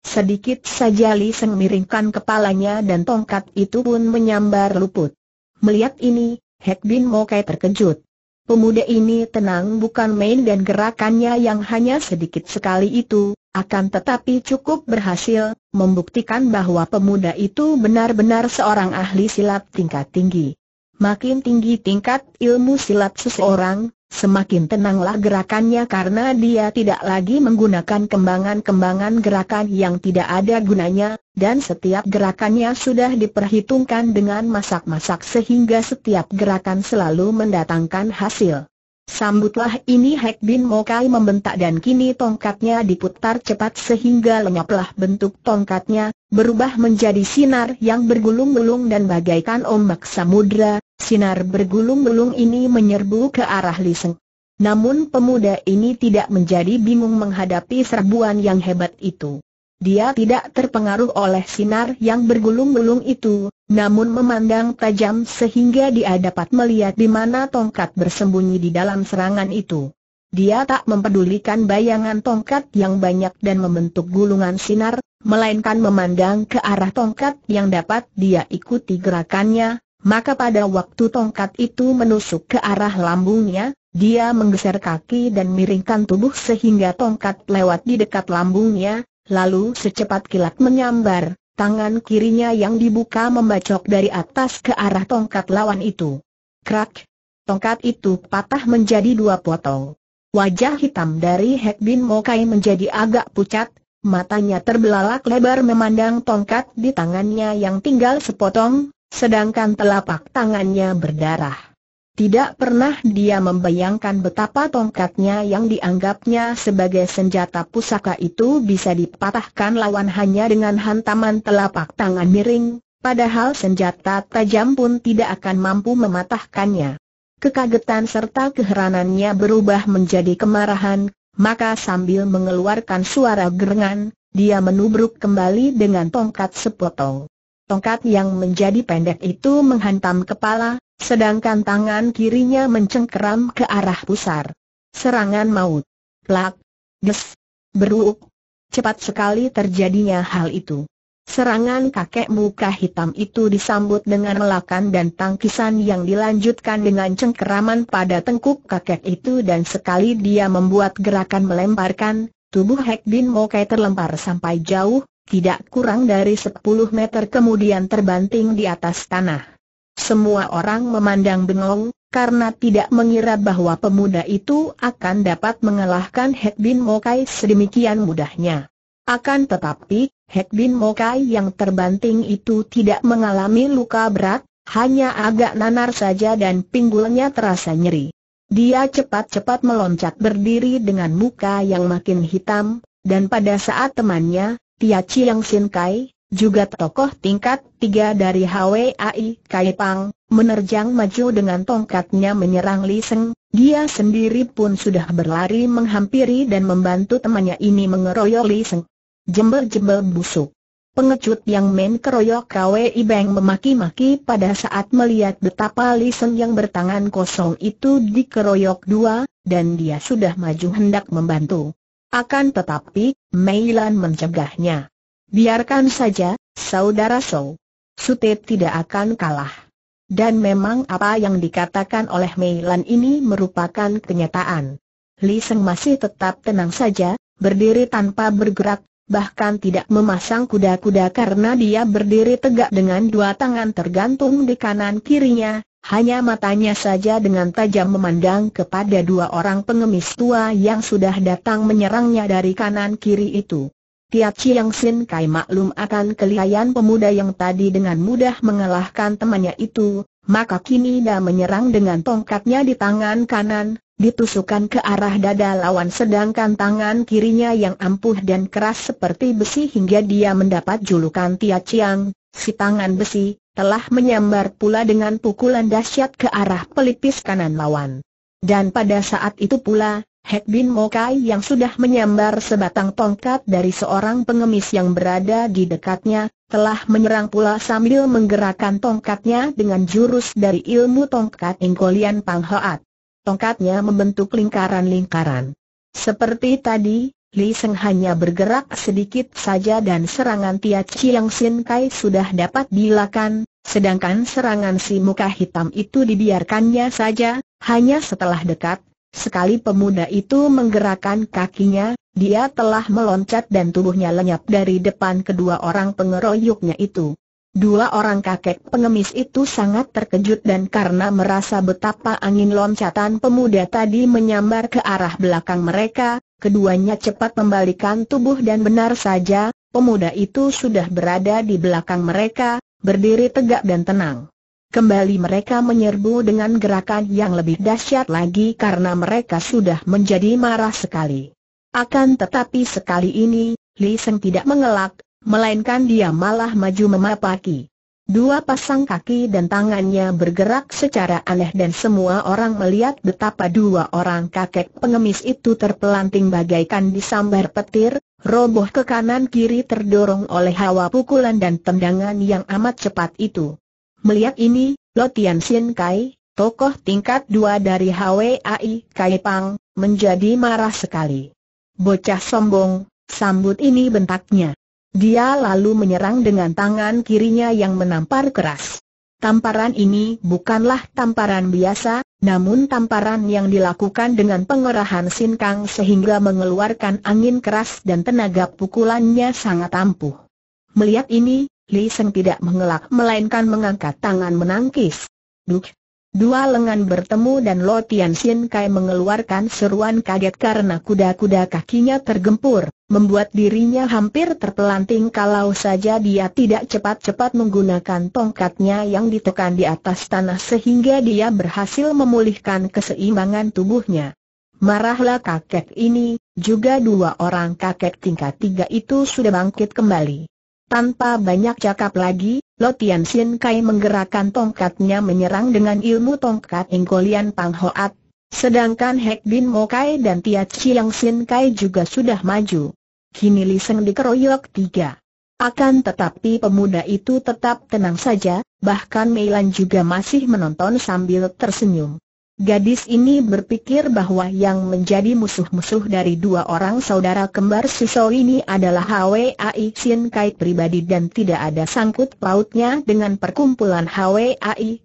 Sedikit saja Li Seng miringkan kepalanya dan tongkat itu pun menyambar luput. Melihat ini, Hek Bin Mokai terkejut. Pemuda ini tenang bukan main dan gerakannya yang hanya sedikit sekali itu, akan tetapi cukup berhasil, membuktikan bahwa pemuda itu benar-benar seorang ahli silat tingkat tinggi. Makin tinggi tingkat ilmu silat seseorang, Semakin tenanglah gerakannya karena dia tidak lagi menggunakan kembangan-kembangan gerakan yang tidak ada gunanya, dan setiap gerakannya sudah diperhitungkan dengan masak-masak sehingga setiap gerakan selalu mendatangkan hasil. Sambutlah ini Hek Bin Mokai membentak dan kini tongkatnya diputar cepat sehingga lenyaplah bentuk tongkatnya, berubah menjadi sinar yang bergulung-gulung dan bagaikan ombak samudra, Sinar bergulung-gulung ini menyerbu ke arah Liseng. Namun pemuda ini tidak menjadi bingung menghadapi serbuan yang hebat itu. Dia tidak terpengaruh oleh sinar yang bergulung-gulung itu, namun memandang tajam sehingga dia dapat melihat di mana tongkat bersembunyi di dalam serangan itu. Dia tak mempedulikan bayangan tongkat yang banyak dan membentuk gulungan sinar, melainkan memandang ke arah tongkat yang dapat dia ikuti gerakannya, maka pada waktu tongkat itu menusuk ke arah lambungnya, dia menggeser kaki dan miringkan tubuh sehingga tongkat lewat di dekat lambungnya, lalu secepat kilat menyambar, tangan kirinya yang dibuka membacok dari atas ke arah tongkat lawan itu. Krak! Tongkat itu patah menjadi dua potong. Wajah hitam dari Hek Bin Mokai menjadi agak pucat, matanya terbelalak lebar memandang tongkat di tangannya yang tinggal sepotong, sedangkan telapak tangannya berdarah. Tidak pernah dia membayangkan betapa tongkatnya yang dianggapnya sebagai senjata pusaka itu bisa dipatahkan lawan hanya dengan hantaman telapak tangan miring, padahal senjata tajam pun tidak akan mampu mematahkannya. Kekagetan serta keheranannya berubah menjadi kemarahan, maka sambil mengeluarkan suara gerengan, dia menubruk kembali dengan tongkat sepotong. Tongkat yang menjadi pendek itu menghantam kepala, sedangkan tangan kirinya mencengkeram ke arah pusar. Serangan maut. Plak. Des. Beruuk. Cepat sekali terjadinya hal itu. Serangan kakek muka hitam itu disambut dengan melakan dan tangkisan yang dilanjutkan dengan cengkeraman pada tengkuk kakek itu dan sekali dia membuat gerakan melemparkan, tubuh Hek Bin Mokai terlempar sampai jauh, tidak kurang dari 10 meter kemudian terbanting di atas tanah. Semua orang memandang bengong, karena tidak mengira bahwa pemuda itu akan dapat mengalahkan Hek Bin Mokai sedemikian mudahnya. Akan tetapi, Hek Bin Mokai yang terbanting itu tidak mengalami luka berat, hanya agak nanar saja dan pinggulnya terasa nyeri. Dia cepat-cepat meloncat berdiri dengan muka yang makin hitam, dan pada saat temannya, Tia Chiang Sin Kai, juga tokoh tingkat tiga dari HWAI Kai Pang, menerjang maju dengan tongkatnya menyerang Li Seng, dia sendiri pun sudah berlari menghampiri dan membantu temannya ini mengeroyok Li Seng. Jembel-jembel busuk. Pengecut yang main keroyok KWI Bang memaki-maki pada saat melihat betapa Li Seng yang bertangan kosong itu dikeroyok dua, dan dia sudah maju hendak membantu. Akan tetapi, Meilan mencegahnya. Biarkan saja, saudara So. Sute tidak akan kalah. Dan memang apa yang dikatakan oleh Meilan ini merupakan kenyataan. Li Seng masih tetap tenang saja, berdiri tanpa bergerak, bahkan tidak memasang kuda-kuda karena dia berdiri tegak dengan dua tangan tergantung di kanan kirinya, hanya matanya saja dengan tajam memandang kepada dua orang pengemis tua yang sudah datang menyerangnya dari kanan kiri itu. Tiap Chiang Sin Kai maklum akan kelihayan pemuda yang tadi dengan mudah mengalahkan temannya itu, maka kini dia menyerang dengan tongkatnya di tangan kanan, ditusukan ke arah dada lawan sedangkan tangan kirinya yang ampuh dan keras seperti besi hingga dia mendapat julukan Tia Chiang, si tangan besi, telah menyambar pula dengan pukulan dahsyat ke arah pelipis kanan lawan. Dan pada saat itu pula, Hek Bin Mokai yang sudah menyambar sebatang tongkat dari seorang pengemis yang berada di dekatnya, telah menyerang pula sambil menggerakkan tongkatnya dengan jurus dari ilmu tongkat Ingkolian Hoat. Tongkatnya membentuk lingkaran-lingkaran. Seperti tadi, Li Seng hanya bergerak sedikit saja dan serangan Tia Chiang Sin Kai sudah dapat dilakukan, sedangkan serangan si muka hitam itu dibiarkannya saja, hanya setelah dekat, sekali pemuda itu menggerakkan kakinya, dia telah meloncat dan tubuhnya lenyap dari depan kedua orang pengeroyoknya itu. Dua orang kakek pengemis itu sangat terkejut dan karena merasa betapa angin loncatan pemuda tadi menyambar ke arah belakang mereka, keduanya cepat membalikan tubuh dan benar saja, pemuda itu sudah berada di belakang mereka, berdiri tegak dan tenang. Kembali mereka menyerbu dengan gerakan yang lebih dahsyat lagi karena mereka sudah menjadi marah sekali. Akan tetapi sekali ini, Li Seng tidak mengelak, melainkan dia malah maju memapaki. Dua pasang kaki dan tangannya bergerak secara aneh dan semua orang melihat betapa dua orang kakek pengemis itu terpelanting bagaikan disambar petir, roboh ke kanan kiri terdorong oleh hawa pukulan dan tendangan yang amat cepat itu. Melihat ini, Lotian Sien Kai, tokoh tingkat dua dari HWAI Kai Pang, menjadi marah sekali. Bocah sombong, sambut ini bentaknya. Dia lalu menyerang dengan tangan kirinya yang menampar keras. Tamparan ini bukanlah tamparan biasa, namun tamparan yang dilakukan dengan pengerahan sinkang sehingga mengeluarkan angin keras dan tenaga pukulannya sangat ampuh. Melihat ini, Li Seng tidak mengelak melainkan mengangkat tangan menangkis. Duk, Dua lengan bertemu dan Lo Tian Sin Kai mengeluarkan seruan kaget karena kuda-kuda kakinya tergempur, membuat dirinya hampir terpelanting kalau saja dia tidak cepat-cepat menggunakan tongkatnya yang ditekan di atas tanah sehingga dia berhasil memulihkan keseimbangan tubuhnya. Marahlah kakek ini, juga dua orang kakek tingkat tiga itu sudah bangkit kembali. Tanpa banyak cakap lagi, Lo Tian Sin Kai menggerakkan tongkatnya menyerang dengan ilmu tongkat Ingkolian Pang Hoat. Sedangkan Hek Bin Mo Kai dan Tia Chiang Sin Kai juga sudah maju. Kini Li Seng dikeroyok tiga. Akan tetapi pemuda itu tetap tenang saja, bahkan Meilan juga masih menonton sambil tersenyum. Gadis ini berpikir bahwa yang menjadi musuh-musuh dari dua orang saudara kembar Suso ini adalah Hwai Sin Kai pribadi dan tidak ada sangkut pautnya dengan perkumpulan Hwai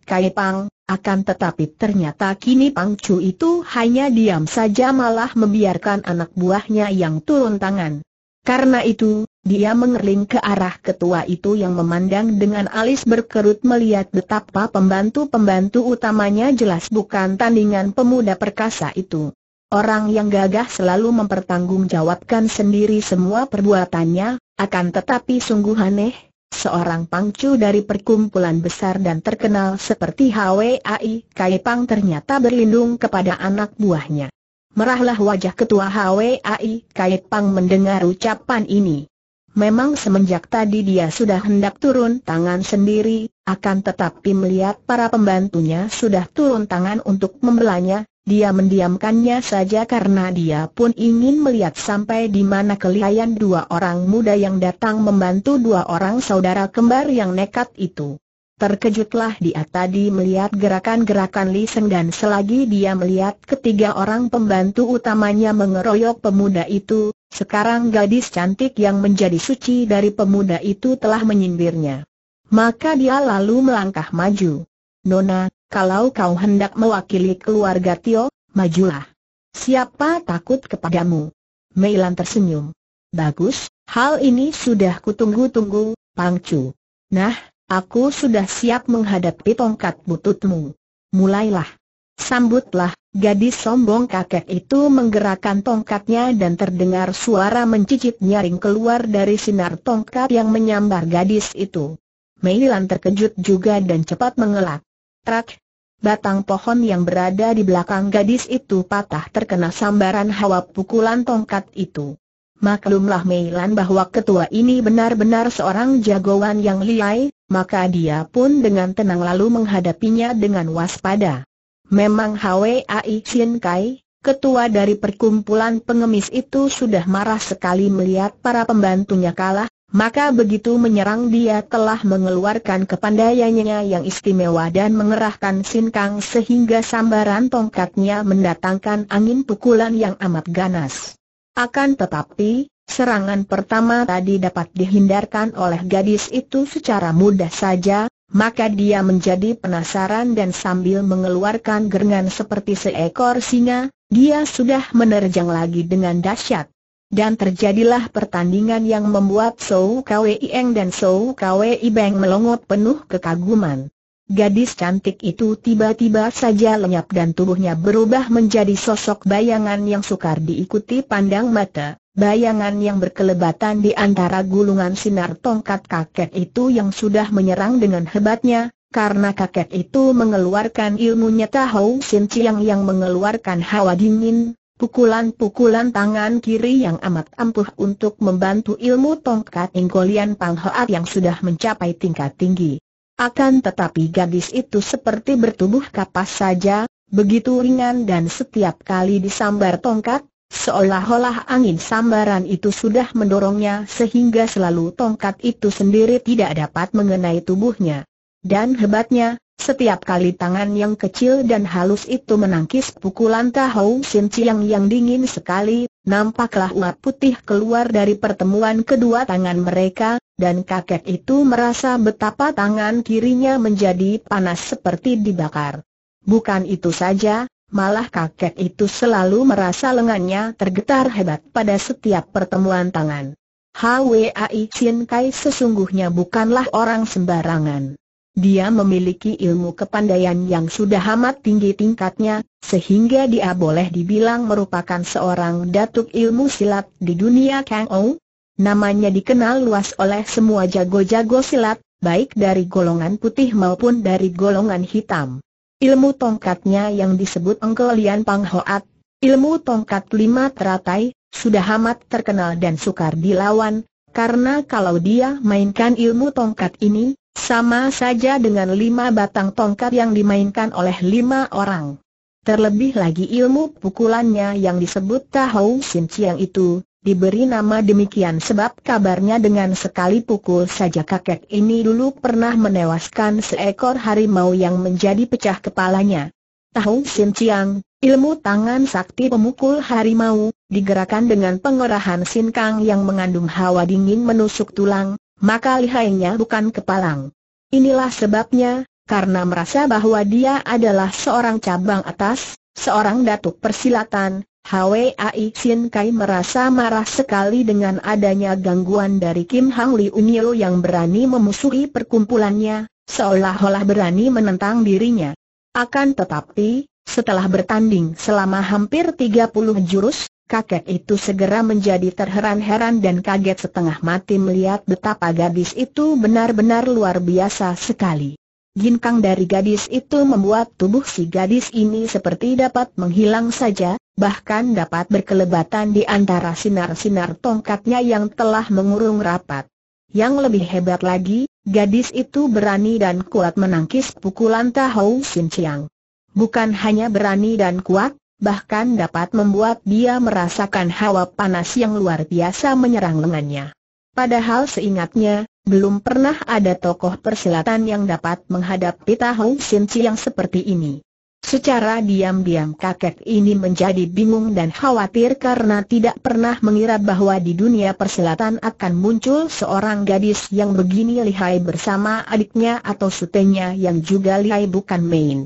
Kai Pang. Akan tetapi ternyata kini Pang Chu itu hanya diam saja malah membiarkan anak buahnya yang turun tangan. Karena itu, dia mengerling ke arah ketua itu yang memandang dengan alis berkerut melihat betapa pembantu-pembantu utamanya jelas bukan tandingan pemuda perkasa itu. Orang yang gagah selalu mempertanggungjawabkan sendiri semua perbuatannya, akan tetapi sungguh aneh, seorang pangcu dari perkumpulan besar dan terkenal seperti HWAI Kai Pang ternyata berlindung kepada anak buahnya. Merahlah wajah ketua HWAI Kait Pang mendengar ucapan ini. Memang semenjak tadi dia sudah hendak turun tangan sendiri, akan tetapi melihat para pembantunya sudah turun tangan untuk membelanya, dia mendiamkannya saja karena dia pun ingin melihat sampai di mana kelihayan dua orang muda yang datang membantu dua orang saudara kembar yang nekat itu. Terkejutlah dia tadi melihat gerakan-gerakan Li Seng dan selagi dia melihat ketiga orang pembantu utamanya mengeroyok pemuda itu, sekarang gadis cantik yang menjadi suci dari pemuda itu telah menyindirnya. Maka dia lalu melangkah maju. Nona, kalau kau hendak mewakili keluarga Tio, majulah. Siapa takut kepadamu? Meilan tersenyum. Bagus, hal ini sudah kutunggu-tunggu, Pangcu. Nah, Aku sudah siap menghadapi tongkat bututmu. Mulailah. Sambutlah, gadis sombong kakek itu menggerakkan tongkatnya dan terdengar suara mencicit nyaring keluar dari sinar tongkat yang menyambar gadis itu. Meilan terkejut juga dan cepat mengelak. Trak, Batang pohon yang berada di belakang gadis itu patah terkena sambaran hawa pukulan tongkat itu. Maklumlah Meilan bahwa ketua ini benar-benar seorang jagoan yang liai, maka dia pun dengan tenang lalu menghadapinya dengan waspada. Memang Ai Xin Kai, ketua dari perkumpulan pengemis itu sudah marah sekali melihat para pembantunya kalah, maka begitu menyerang dia telah mengeluarkan kepandaiannya yang istimewa dan mengerahkan sinkang sehingga sambaran tongkatnya mendatangkan angin pukulan yang amat ganas. Akan tetapi, Serangan pertama tadi dapat dihindarkan oleh gadis itu secara mudah saja, maka dia menjadi penasaran dan sambil mengeluarkan gerangan seperti seekor singa, dia sudah menerjang lagi dengan dahsyat. Dan terjadilah pertandingan yang membuat Sou Kwei Eng dan Sou Kwei Beng melongot penuh kekaguman. Gadis cantik itu tiba-tiba saja lenyap dan tubuhnya berubah menjadi sosok bayangan yang sukar diikuti pandang mata. Bayangan yang berkelebatan di antara gulungan sinar tongkat kakek itu yang sudah menyerang dengan hebatnya, karena kakek itu mengeluarkan ilmunya Tahu Sin Chiang yang mengeluarkan hawa dingin, pukulan-pukulan tangan kiri yang amat ampuh untuk membantu ilmu tongkat Inggolian Pang Hoat yang sudah mencapai tingkat tinggi. Akan tetapi gadis itu seperti bertubuh kapas saja, begitu ringan dan setiap kali disambar tongkat, Seolah-olah angin sambaran itu sudah mendorongnya sehingga selalu tongkat itu sendiri tidak dapat mengenai tubuhnya. Dan hebatnya, setiap kali tangan yang kecil dan halus itu menangkis pukulan Tahu Sin Chiang yang dingin sekali, nampaklah uap putih keluar dari pertemuan kedua tangan mereka, dan kakek itu merasa betapa tangan kirinya menjadi panas seperti dibakar. Bukan itu saja, Malah kakek itu selalu merasa lengannya tergetar hebat pada setiap pertemuan tangan. Hwai Chin Kai sesungguhnya bukanlah orang sembarangan. Dia memiliki ilmu kepandaian yang sudah amat tinggi tingkatnya, sehingga dia boleh dibilang merupakan seorang datuk ilmu silat di dunia Kang Ou. Namanya dikenal luas oleh semua jago-jago silat, baik dari golongan putih maupun dari golongan hitam. Ilmu tongkatnya yang disebut Lian Pang Hoat, ilmu tongkat lima teratai, sudah amat terkenal dan sukar dilawan, karena kalau dia mainkan ilmu tongkat ini, sama saja dengan lima batang tongkat yang dimainkan oleh lima orang. Terlebih lagi ilmu pukulannya yang disebut Tahu Sin Chiang itu, diberi nama demikian sebab kabarnya dengan sekali pukul saja kakek ini dulu pernah menewaskan seekor harimau yang menjadi pecah kepalanya. Tahu Sin Chiang, ilmu tangan sakti pemukul harimau, digerakkan dengan pengerahan Sin Kang yang mengandung hawa dingin menusuk tulang, maka lihainya bukan kepalang. Inilah sebabnya, karena merasa bahwa dia adalah seorang cabang atas, seorang datuk persilatan, Hwai Sin Kai merasa marah sekali dengan adanya gangguan dari Kim Hang Li Unyo yang berani memusuhi perkumpulannya, seolah-olah berani menentang dirinya. Akan tetapi, setelah bertanding selama hampir 30 jurus, kakek itu segera menjadi terheran-heran dan kaget setengah mati melihat betapa gadis itu benar-benar luar biasa sekali. Ginkang dari gadis itu membuat tubuh si gadis ini seperti dapat menghilang saja, bahkan dapat berkelebatan di antara sinar-sinar tongkatnya yang telah mengurung rapat. Yang lebih hebat lagi, gadis itu berani dan kuat menangkis pukulan Tahu Sin Chiang. Bukan hanya berani dan kuat, bahkan dapat membuat dia merasakan hawa panas yang luar biasa menyerang lengannya. Padahal seingatnya, belum pernah ada tokoh persilatan yang dapat menghadapi Tahou Sin Chiang seperti ini. Secara diam-diam kakek ini menjadi bingung dan khawatir karena tidak pernah mengira bahwa di dunia perselatan akan muncul seorang gadis yang begini lihai bersama adiknya atau sutenya yang juga lihai bukan main.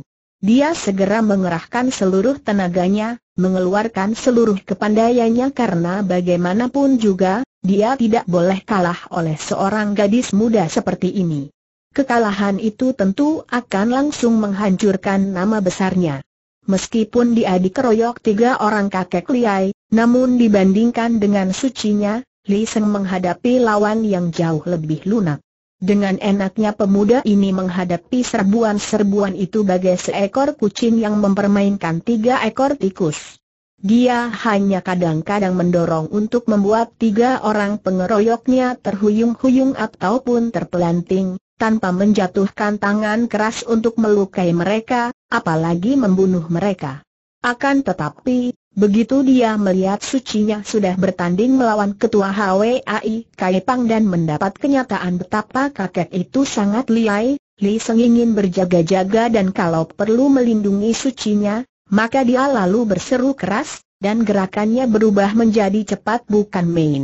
Dia segera mengerahkan seluruh tenaganya, mengeluarkan seluruh kepandaiannya karena bagaimanapun juga, dia tidak boleh kalah oleh seorang gadis muda seperti ini. Kekalahan itu tentu akan langsung menghancurkan nama besarnya. Meskipun dia dikeroyok tiga orang kakek Liai, namun dibandingkan dengan sucinya, Li Seng menghadapi lawan yang jauh lebih lunak. Dengan enaknya pemuda ini menghadapi serbuan-serbuan itu bagai seekor kucing yang mempermainkan tiga ekor tikus. Dia hanya kadang-kadang mendorong untuk membuat tiga orang pengeroyoknya terhuyung-huyung ataupun terpelanting, tanpa menjatuhkan tangan keras untuk melukai mereka, apalagi membunuh mereka. Akan tetapi, begitu dia melihat sucinya sudah bertanding melawan ketua HWAI Kaipang dan mendapat kenyataan betapa kakek itu sangat liai, Li Seng ingin berjaga-jaga dan kalau perlu melindungi sucinya, maka dia lalu berseru keras, dan gerakannya berubah menjadi cepat bukan main.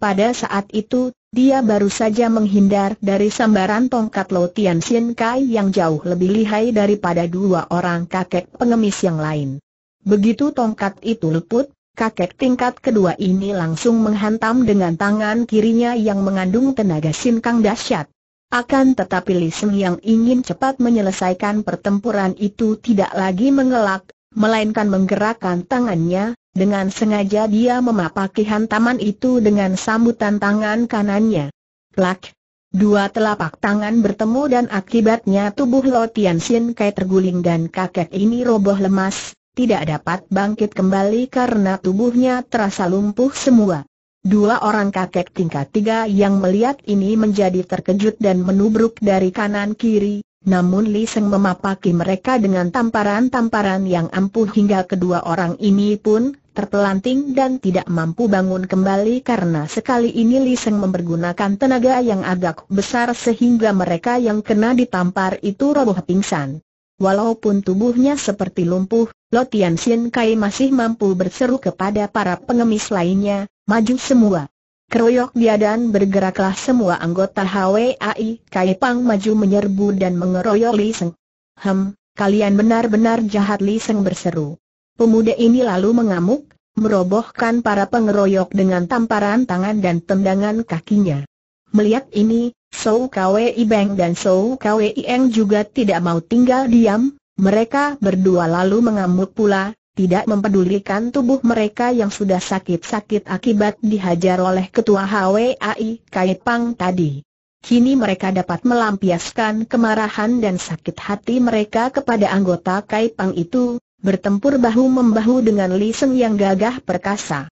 Pada saat itu, dia baru saja menghindar dari sambaran tongkat Lo Tian Kai yang jauh lebih lihai daripada dua orang kakek pengemis yang lain. Begitu tongkat itu leput, kakek tingkat kedua ini langsung menghantam dengan tangan kirinya yang mengandung tenaga Kang dahsyat. Akan tetapi Li Seng yang ingin cepat menyelesaikan pertempuran itu tidak lagi mengelak, melainkan menggerakkan tangannya, dengan sengaja dia memapaki hantaman itu dengan sambutan tangan kanannya. Plak! Dua telapak tangan bertemu dan akibatnya tubuh Lo Tian Sin Kai terguling dan kakek ini roboh lemas, tidak dapat bangkit kembali karena tubuhnya terasa lumpuh semua. Dua orang kakek tingkat tiga yang melihat ini menjadi terkejut dan menubruk dari kanan kiri, namun Li Seng memapaki mereka dengan tamparan-tamparan yang ampuh hingga kedua orang ini pun terpelanting dan tidak mampu bangun kembali karena sekali ini Li Seng mempergunakan tenaga yang agak besar sehingga mereka yang kena ditampar itu roboh pingsan. Walaupun tubuhnya seperti lumpuh, Lotian Sin Kai masih mampu berseru kepada para pengemis lainnya, maju semua. Keroyok dia dan bergeraklah semua anggota HWAI Kai Pang maju menyerbu dan mengeroyok Li Seng. Hem, kalian benar-benar jahat Li Seng berseru. Pemuda ini lalu mengamuk, merobohkan para pengeroyok dengan tamparan tangan dan tendangan kakinya. Melihat ini, Sou Kwei Beng dan Sou Kwei Eng juga tidak mau tinggal diam, mereka berdua lalu mengamuk pula, tidak mempedulikan tubuh mereka yang sudah sakit-sakit akibat dihajar oleh ketua HWAI Kai Pang tadi. Kini mereka dapat melampiaskan kemarahan dan sakit hati mereka kepada anggota Kai Pang itu, bertempur bahu-membahu dengan Li Seng yang gagah perkasa.